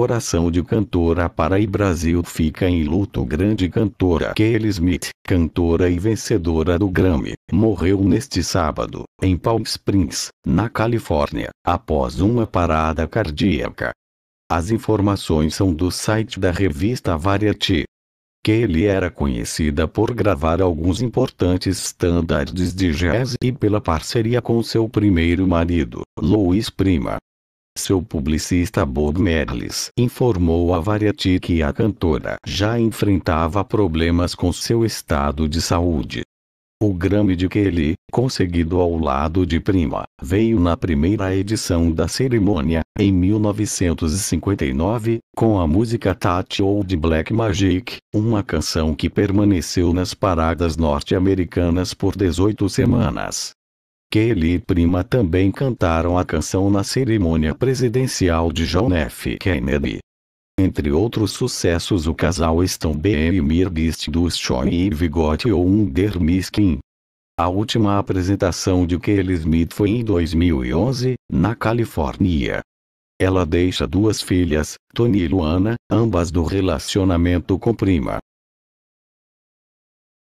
coração de cantora para e Brasil fica em luto grande cantora Kelly Smith, cantora e vencedora do Grammy, morreu neste sábado, em Palm Springs, na Califórnia, após uma parada cardíaca. As informações são do site da revista Variety. Kelly era conhecida por gravar alguns importantes standards de jazz e pela parceria com seu primeiro marido, Louis Prima, seu publicista Bob Merlis informou a Variety que a cantora já enfrentava problemas com seu estado de saúde. O Grammy de Kelly, conseguido ao lado de Prima, veio na primeira edição da cerimônia, em 1959, com a música Tati Old Black Magic, uma canção que permaneceu nas paradas norte-americanas por 18 semanas. Kelly e prima também cantaram a canção na cerimônia presidencial de John F. Kennedy. Entre outros sucessos o casal estão BMR Beast do Shoy e Vigote ou Under Miskin. A última apresentação de Kelly Smith foi em 2011, na Califórnia. Ela deixa duas filhas, Tony e Luana, ambas do relacionamento com prima.